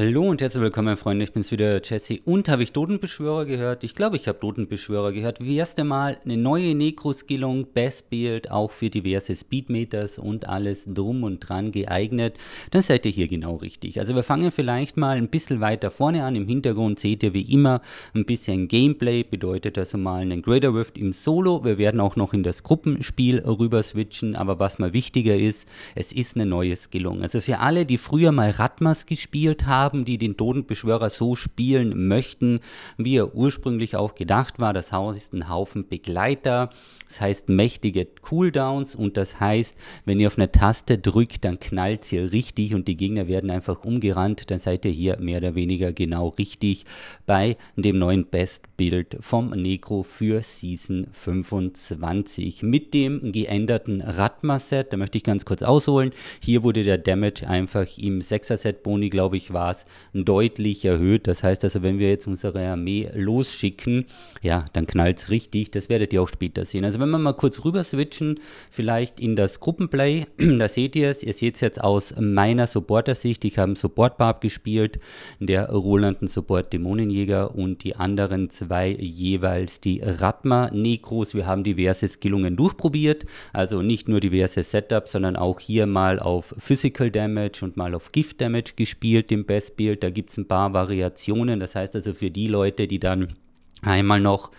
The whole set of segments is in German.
Hallo und herzlich willkommen, meine Freunde. Ich bin's wieder, Jesse. Und habe ich Totenbeschwörer gehört? Ich glaube, ich habe Totenbeschwörer gehört. Wie erste Mal eine neue Necro-Skillung, Best Build, auch für diverse Speedmeters und alles drum und dran geeignet. Dann seid ihr hier genau richtig. Also wir fangen vielleicht mal ein bisschen weiter vorne an. Im Hintergrund seht ihr wie immer ein bisschen Gameplay. Bedeutet also mal einen Greater Rift im Solo. Wir werden auch noch in das Gruppenspiel rüber switchen. Aber was mal wichtiger ist, es ist eine neue Skillung. Also für alle, die früher mal Ratmas gespielt haben, haben, die den Totenbeschwörer so spielen möchten, wie er ursprünglich auch gedacht war. Das Haus ist ein Haufen Begleiter, das heißt mächtige Cooldowns und das heißt, wenn ihr auf eine Taste drückt, dann knallt hier richtig und die Gegner werden einfach umgerannt. Dann seid ihr hier mehr oder weniger genau richtig bei dem neuen best Build vom Necro für Season 25. Mit dem geänderten Ratma-Set, da möchte ich ganz kurz ausholen. Hier wurde der Damage einfach im 6er-Set-Boni, glaube ich, war Kampfgas deutlich erhöht. Das heißt also, wenn wir jetzt unsere Armee losschicken, ja, dann knallt es richtig. Das werdet ihr auch später sehen. Also wenn wir mal kurz rüber switchen, vielleicht in das Gruppenplay, da seht ihr es. Ihr seht es jetzt aus meiner Supporter-Sicht. Ich habe einen Support-Barb gespielt, der Rolanden Support-Dämonenjäger und die anderen zwei jeweils die ratma Negros. Wir haben diverse Skillungen durchprobiert, also nicht nur diverse Setups, sondern auch hier mal auf Physical Damage und mal auf Gift Damage gespielt im Best Jazz Da gibt es ein paar Variationen. Das heißt also für die Leute, die dann Einmal noch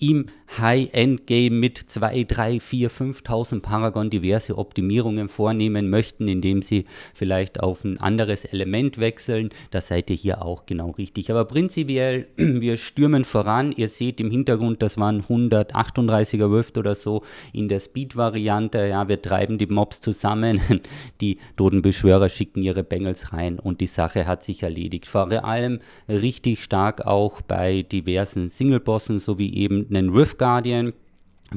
im High-End-Game mit 2, 3, 4, 5000 Paragon diverse Optimierungen vornehmen möchten, indem sie vielleicht auf ein anderes Element wechseln. Da seid ihr hier auch genau richtig. Aber prinzipiell, wir stürmen voran. Ihr seht im Hintergrund, das waren 138er Würft oder so in der Speed-Variante. Ja, wir treiben die Mobs zusammen. Die Totenbeschwörer schicken ihre Bengals rein und die Sache hat sich erledigt. Vor allem richtig stark auch bei diversen Single-Bossen sowie eben einen Rift Guardian,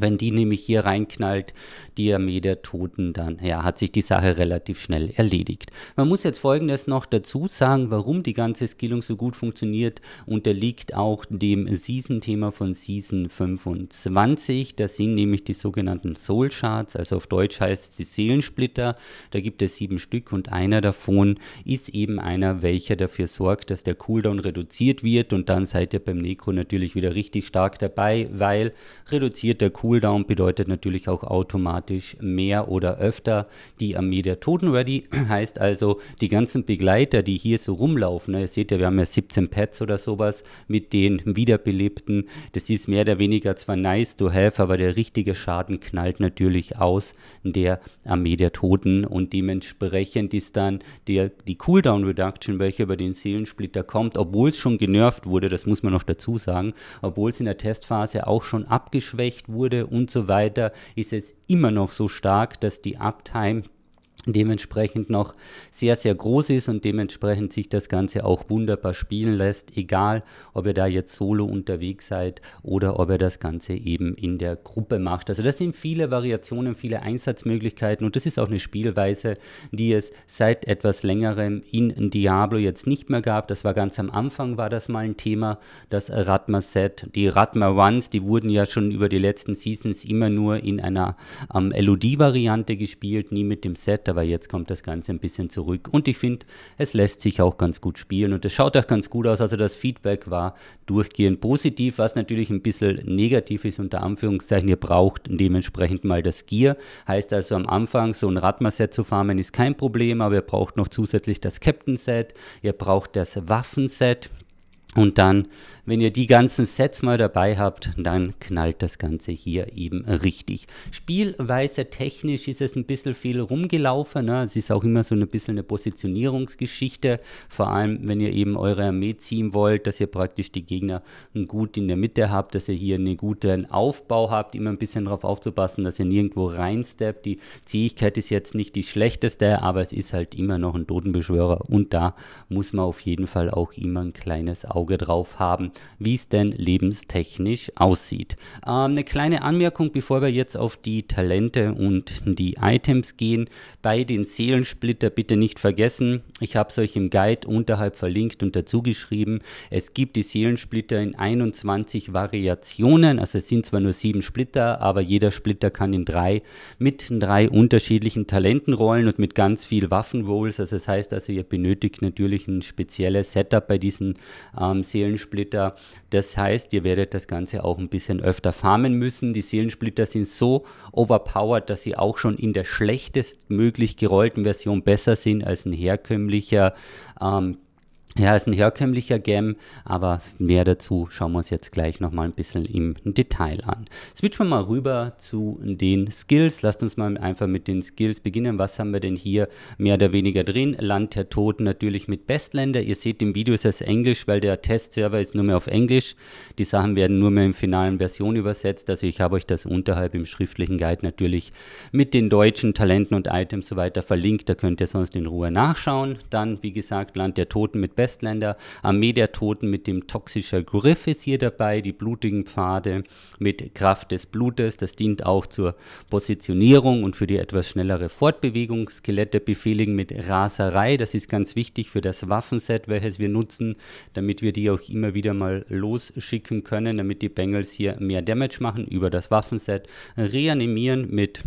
wenn die nämlich hier reinknallt, die Armee der Toten, dann ja, hat sich die Sache relativ schnell erledigt. Man muss jetzt Folgendes noch dazu sagen, warum die ganze Skillung so gut funktioniert, unterliegt auch dem Season-Thema von Season 25. Das sind nämlich die sogenannten Soul Shards, also auf Deutsch heißt es die Seelensplitter. Da gibt es sieben Stück und einer davon ist eben einer, welcher dafür sorgt, dass der Cooldown reduziert wird und dann seid ihr beim Necro natürlich wieder richtig stark dabei, weil reduziert der Cooldown Cooldown bedeutet natürlich auch automatisch mehr oder öfter die Armee der Toten ready. heißt also, die ganzen Begleiter, die hier so rumlaufen, ne, ihr seht ja, wir haben ja 17 Pads oder sowas mit den Wiederbelebten. Das ist mehr oder weniger zwar nice to have, aber der richtige Schaden knallt natürlich aus der Armee der Toten und dementsprechend ist dann der, die Cooldown Reduction, welche über den Seelensplitter kommt, obwohl es schon genervt wurde, das muss man noch dazu sagen, obwohl es in der Testphase auch schon abgeschwächt wurde, und so weiter, ist es immer noch so stark, dass die Uptime dementsprechend noch sehr, sehr groß ist und dementsprechend sich das Ganze auch wunderbar spielen lässt, egal ob ihr da jetzt solo unterwegs seid oder ob ihr das Ganze eben in der Gruppe macht. Also das sind viele Variationen, viele Einsatzmöglichkeiten und das ist auch eine Spielweise, die es seit etwas längerem in Diablo jetzt nicht mehr gab. Das war ganz am Anfang war das mal ein Thema, das Ratma-Set, die Ratma-Ones, die wurden ja schon über die letzten Seasons immer nur in einer ähm, LOD-Variante gespielt, nie mit dem Set, da aber jetzt kommt das Ganze ein bisschen zurück. Und ich finde, es lässt sich auch ganz gut spielen und es schaut auch ganz gut aus. Also das Feedback war durchgehend positiv, was natürlich ein bisschen negativ ist unter Anführungszeichen. Ihr braucht dementsprechend mal das Gear. Heißt also am Anfang, so ein Radma-Set zu farmen ist kein Problem, aber ihr braucht noch zusätzlich das Captain-Set, ihr braucht das Waffenset, und dann, wenn ihr die ganzen Sets mal dabei habt, dann knallt das Ganze hier eben richtig. Spielweise technisch ist es ein bisschen viel rumgelaufen. Ne? Es ist auch immer so ein bisschen eine Positionierungsgeschichte. Vor allem, wenn ihr eben eure Armee ziehen wollt, dass ihr praktisch die Gegner gut in der Mitte habt, dass ihr hier einen guten Aufbau habt. Immer ein bisschen darauf aufzupassen, dass ihr nirgendwo reinsteppt. Die Zähigkeit ist jetzt nicht die schlechteste, aber es ist halt immer noch ein Totenbeschwörer. Und da muss man auf jeden Fall auch immer ein kleines Aufbau Auge drauf haben, wie es denn lebenstechnisch aussieht. Ähm, eine kleine Anmerkung, bevor wir jetzt auf die Talente und die Items gehen. Bei den Seelensplitter bitte nicht vergessen, ich habe es euch im Guide unterhalb verlinkt und dazu geschrieben, es gibt die Seelensplitter in 21 Variationen, also es sind zwar nur sieben Splitter, aber jeder Splitter kann in drei mit drei unterschiedlichen Talenten rollen und mit ganz viel Waffenrolls. Also das heißt also, ihr benötigt natürlich ein spezielles Setup bei diesen äh, ähm, Seelensplitter. Das heißt, ihr werdet das Ganze auch ein bisschen öfter farmen müssen. Die Seelensplitter sind so overpowered, dass sie auch schon in der schlechtestmöglich gerollten Version besser sind als ein herkömmlicher ähm, ja, ist ein herkömmlicher Gem, aber mehr dazu schauen wir uns jetzt gleich nochmal ein bisschen im Detail an. Switchen wir mal rüber zu den Skills. Lasst uns mal einfach mit den Skills beginnen. Was haben wir denn hier mehr oder weniger drin? Land der Toten natürlich mit Bestländer. Ihr seht im Video ist es Englisch, weil der Testserver ist nur mehr auf Englisch. Die Sachen werden nur mehr in finalen Version übersetzt. Also ich habe euch das unterhalb im schriftlichen Guide natürlich mit den deutschen Talenten und Items so weiter verlinkt. Da könnt ihr sonst in Ruhe nachschauen. Dann, wie gesagt, Land der Toten mit Bestländer. Westländer, der Toten mit dem toxischer Griff ist hier dabei, die blutigen Pfade mit Kraft des Blutes. Das dient auch zur Positionierung und für die etwas schnellere Fortbewegung. Skelette befehligen mit Raserei. Das ist ganz wichtig für das Waffenset, welches wir nutzen, damit wir die auch immer wieder mal losschicken können, damit die Bengals hier mehr Damage machen über das Waffenset. Reanimieren mit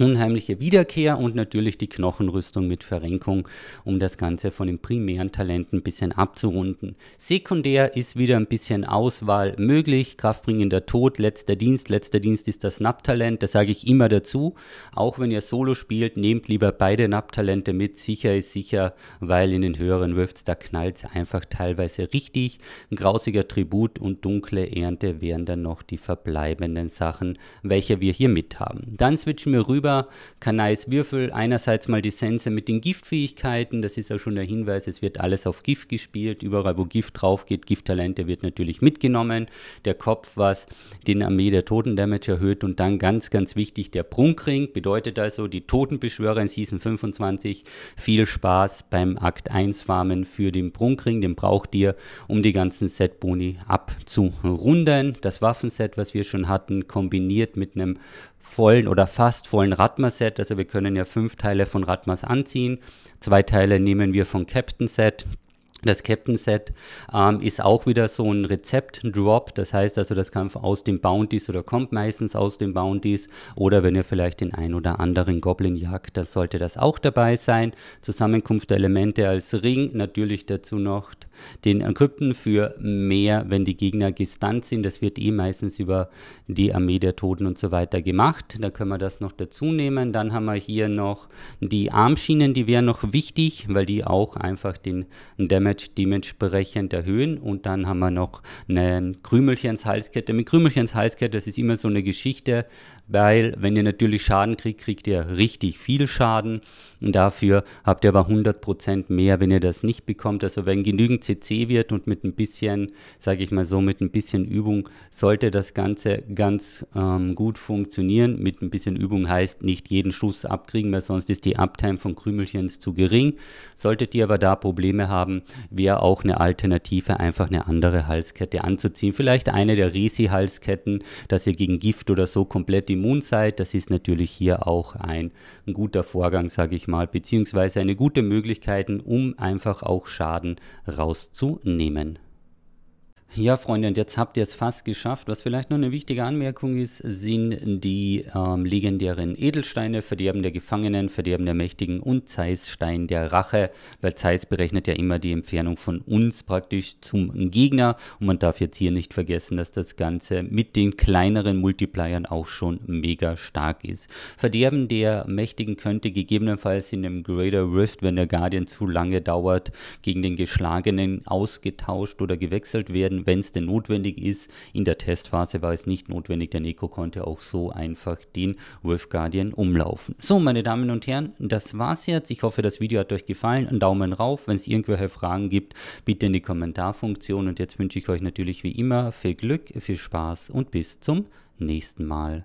unheimliche Wiederkehr und natürlich die Knochenrüstung mit Verrenkung, um das Ganze von den primären Talenten ein bisschen abzurunden. Sekundär ist wieder ein bisschen Auswahl möglich, kraftbringender Tod, letzter Dienst, letzter Dienst ist das NAP-Talent, das sage ich immer dazu, auch wenn ihr Solo spielt, nehmt lieber beide NAP-Talente mit, sicher ist sicher, weil in den höheren Rifts, da knallt es einfach teilweise richtig, ein grausiger Tribut und dunkle Ernte wären dann noch die verbleibenden Sachen, welche wir hier mit haben. Dann switchen wir rüber über Kanais Würfel einerseits mal die Sense mit den Giftfähigkeiten, das ist auch schon der Hinweis, es wird alles auf Gift gespielt, überall wo Gift drauf geht, Gifttalente wird natürlich mitgenommen, der Kopf, was den Armee der Totendamage erhöht und dann ganz, ganz wichtig, der Prunkring, bedeutet also die Totenbeschwörer in Season 25, viel Spaß beim Akt 1 Farmen für den Prunkring, den braucht ihr, um die ganzen Setboni abzurunden, das Waffenset, was wir schon hatten, kombiniert mit einem vollen oder fast vollen Ratma-Set. Also wir können ja fünf Teile von Ratmas anziehen. Zwei Teile nehmen wir von Captain Set. Das Captain Set ähm, ist auch wieder so ein Rezept-Drop, das heißt also, das kann aus den Bounties oder kommt meistens aus den Bounties oder wenn ihr vielleicht den ein oder anderen Goblin jagt, dann sollte das auch dabei sein. Zusammenkunft der Elemente als Ring, natürlich dazu noch den Krypten für mehr, wenn die Gegner gestunt sind. Das wird eh meistens über die Armee der Toten und so weiter gemacht. Da können wir das noch dazu nehmen. Dann haben wir hier noch die Armschienen, die wären noch wichtig, weil die auch einfach den Damage Damage dementsprechend erhöhen. Und dann haben wir noch eine Krümelchens Halskette. Mit Krümelchens Halskette, das ist immer so eine Geschichte, weil wenn ihr natürlich Schaden kriegt, kriegt ihr richtig viel Schaden. Und dafür habt ihr aber 100% mehr, wenn ihr das nicht bekommt. Also wenn genügend CC wird und mit ein bisschen, sage ich mal so, mit ein bisschen Übung, sollte das Ganze ganz ähm, gut funktionieren. Mit ein bisschen Übung heißt nicht jeden Schuss abkriegen, weil sonst ist die Uptime von Krümelchens zu gering. Solltet ihr aber da Probleme haben, wäre auch eine Alternative, einfach eine andere Halskette anzuziehen. Vielleicht eine der Risi-Halsketten, dass ihr gegen Gift oder so komplett immun seid. Das ist natürlich hier auch ein, ein guter Vorgang, sage ich mal, beziehungsweise eine gute Möglichkeit, um einfach auch Schaden rauszunehmen. Ja, Freunde, und jetzt habt ihr es fast geschafft. Was vielleicht noch eine wichtige Anmerkung ist, sind die ähm, legendären Edelsteine, Verderben der Gefangenen, Verderben der Mächtigen und Zeiss Stein der Rache, weil Zeiss berechnet ja immer die Entfernung von uns praktisch zum Gegner. Und man darf jetzt hier nicht vergessen, dass das Ganze mit den kleineren Multipliern auch schon mega stark ist. Verderben der Mächtigen könnte gegebenenfalls in einem Greater Rift, wenn der Guardian zu lange dauert, gegen den Geschlagenen ausgetauscht oder gewechselt werden können, wenn es denn notwendig ist. In der Testphase war es nicht notwendig, der Neko konnte auch so einfach den Wolf Guardian umlaufen. So, meine Damen und Herren, das war's jetzt. Ich hoffe, das Video hat euch gefallen. Einen Daumen rauf. Wenn es irgendwelche Fragen gibt, bitte in die Kommentarfunktion. Und jetzt wünsche ich euch natürlich wie immer viel Glück, viel Spaß und bis zum nächsten Mal.